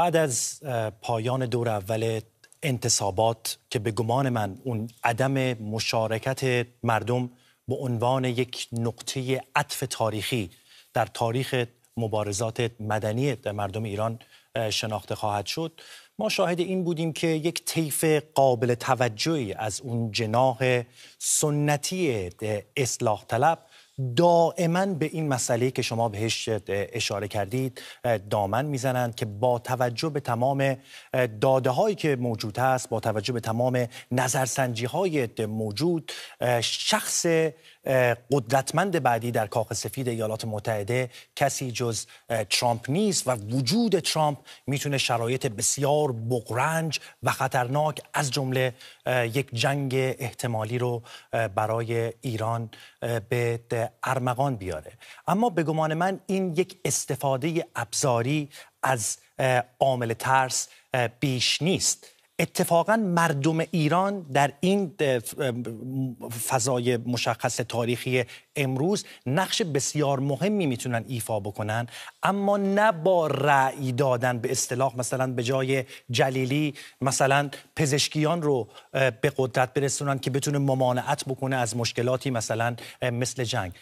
بعد از پایان دور اول انتصابات که به گمان من اون عدم مشارکت مردم به عنوان یک نقطه عطف تاریخی در تاریخ مبارزات مدنی در مردم ایران شناخته خواهد شد ما شاهد این بودیم که یک طیف قابل توجهی از اون جناح سنتی اصلاح طلب دائما به این مسئله که شما بهش اشاره کردید دامن میزنند که با توجه به تمام داده هایی که موجود هست با توجه به تمام نظرسنجی های موجود شخص قدرتمند بعدی در کاخ سفید ایالات متحده کسی جز ترامپ نیست و وجود ترامپ میتونه شرایط بسیار بغرنج و خطرناک از جمله یک جنگ احتمالی رو برای ایران به ارمغان بیاره اما به گمان من این یک استفاده ابزاری از عامل ترس بیش نیست اتفاقا مردم ایران در این فضای مشخص تاریخی امروز نقش بسیار مهمی میتونن ایفا بکنن اما نه با رأی دادن به اصطلاح مثلا به جای جلیلی مثلا پزشکیان رو به قدرت برسونن که بتونه ممانعت بکنه از مشکلاتی مثلا مثل جنگ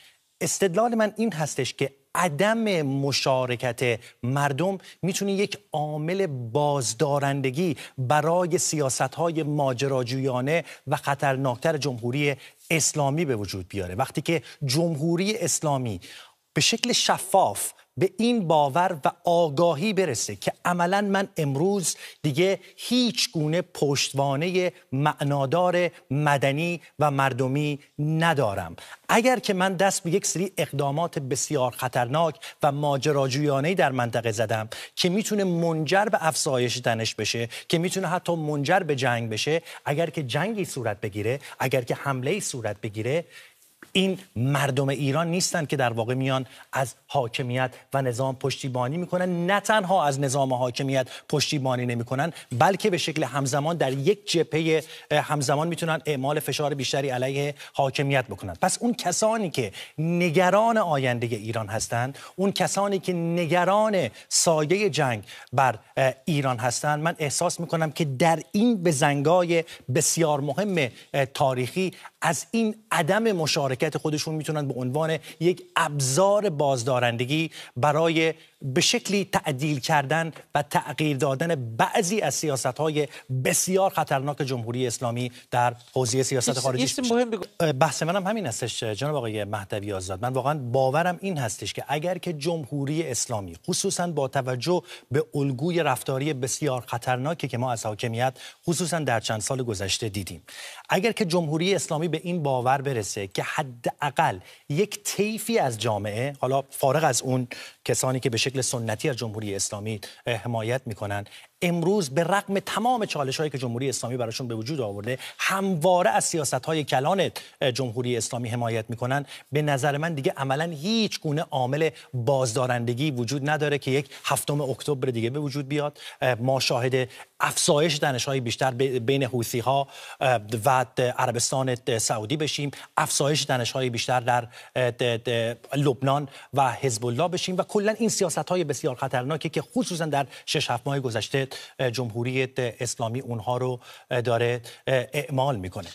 استدلال من این هستش که عدم مشارکت مردم میتونه یک عامل بازدارندگی برای سیاست های ماجراجویانه و خطرناکتر جمهوری اسلامی به وجود بیاره وقتی که جمهوری اسلامی به شکل شفاف به این باور و آگاهی برسه که عملا من امروز دیگه هیچ گونه پشتوانه معنادار مدنی و مردمی ندارم اگر که من دست به یک سری اقدامات بسیار خطرناک و ماجراجویانه در منطقه زدم که میتونه منجر به افزایش تنش بشه که میتونه حتی منجر به جنگ بشه اگر که جنگی صورت بگیره اگر که حمله صورت بگیره این مردم ایران نیستن که در واقع میان از حاکمیت و نظام پشتیبانی میکنن نه تنها از نظام حاکمیت پشتیبانی نمیکنن بلکه به شکل همزمان در یک جبهه همزمان میتونن اعمال فشار بیشتری علیه حاکمیت بکنن پس اون کسانی که نگران آینده ایران هستند اون کسانی که نگران سایه جنگ بر ایران هستند من احساس میکنم که در این به بسیار مهم تاریخی از این عدم مشارکت خودشون میتونن به عنوان یک ابزار بازدارندگی برای به شکلی تعدیل کردن و تغییر دادن بعضی از سیاست های بسیار خطرناک جمهوری اسلامی در حوزه سیاست خارجی بحث منم همین هستش جناب آقای مهدوی آزاد من واقعا باورم این هستش که اگر که جمهوری اسلامی خصوصا با توجه به الگوی رفتاری بسیار خطرناکی که ما از حاکمیت خصوصا در چند سال گذشته دیدیم اگر که جمهوری اسلامی به این باور برسه که حداقل یک طیفی از جامعه حالا فارغ از اون کسانی که به شکل سنتی از جمهوری اسلامی حمایت میکنن امروز به رغم تمام چالش هایی که جمهوری اسلامی براشون به وجود آورده همواره از سیاست های کلان جمهوری اسلامی حمایت میکنن به نظر من دیگه عملا هیچ گونه عامل بازدارندگی وجود نداره که یک هفتم اکتبر دیگه به وجود بیاد ما شاهد افزایش دانش های بیشتر بین حوثی ها و عربستان سعودی بشیم افزایش دانش های بیشتر در لبنان و حزب الله بشیم و کلا این سیاست های بسیار خطرناکی که خصوصا در شش هفت ماه گذشته جمهوری اسلامی اونها رو داره اعمال میکنه